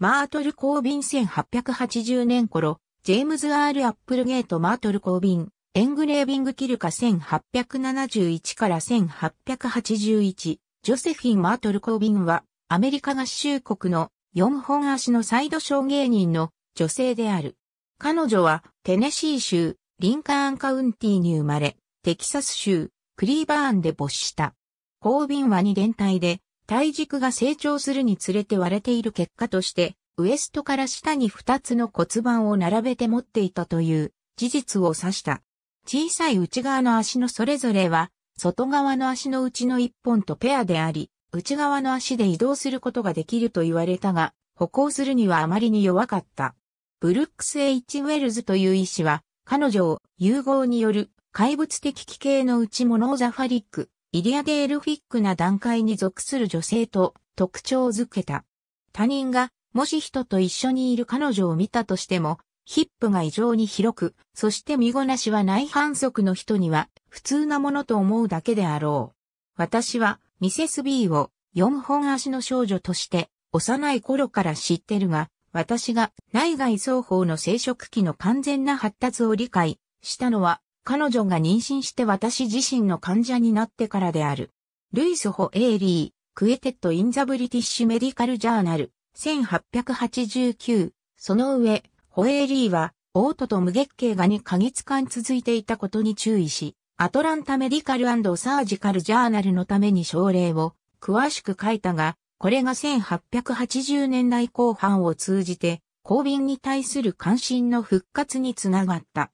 マートル・コービン1880年頃、ジェームズ・ R・ アップルゲート・マートル・コービン、エングレービング・キルカ1871から1881、ジョセフィン・マートル・コービンは、アメリカ合衆国の4本足のサイドショー芸人の女性である。彼女は、テネシー州、リンカーンカウンティに生まれ、テキサス州、クリーバーンで没した。コービンは2連隊で、体軸が成長するにつれて割れている結果として、ウエストから下に2つの骨盤を並べて持っていたという事実を指した。小さい内側の足のそれぞれは、外側の足のうちの1本とペアであり、内側の足で移動することができると言われたが、歩行するにはあまりに弱かった。ブルックス・エイチ・ウェルズという医師は、彼女を融合による怪物的奇形のうちモノーザファリック、イリアデールフィックな段階に属する女性と特徴づけた。他人が、もし人と一緒にいる彼女を見たとしても、ヒップが異常に広く、そして身ごなしはない反則の人には、普通なものと思うだけであろう。私は、ミセス B を、四本足の少女として、幼い頃から知ってるが、私が内外双方の生殖器の完全な発達を理解したのは彼女が妊娠して私自身の患者になってからである。ルイス・ホエーリー、クエテッド・イン・ザ・ブリティッシュ・メディカル・ジャーナル、1889。その上、ホエーリーは、オートと無月経が2ヶ月間続いていたことに注意し、アトランタ・メディカル・サージカル・ジャーナルのために症例を詳しく書いたが、これが1880年代後半を通じて、公便に対する関心の復活につながった。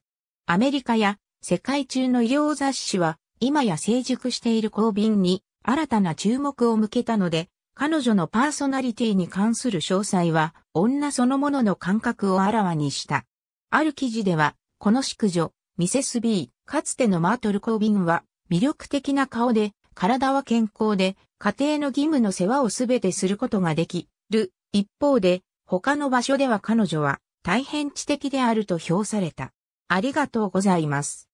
アメリカや世界中の医療雑誌は、今や成熟している公便に新たな注目を向けたので、彼女のパーソナリティに関する詳細は、女そのものの感覚をあらわにした。ある記事では、この淑女、ミセス B、かつてのマートル・コービンは、魅力的な顔で、体は健康で、家庭の義務の世話をすべてすることができる。一方で、他の場所では彼女は、大変知的であると評された。ありがとうございます。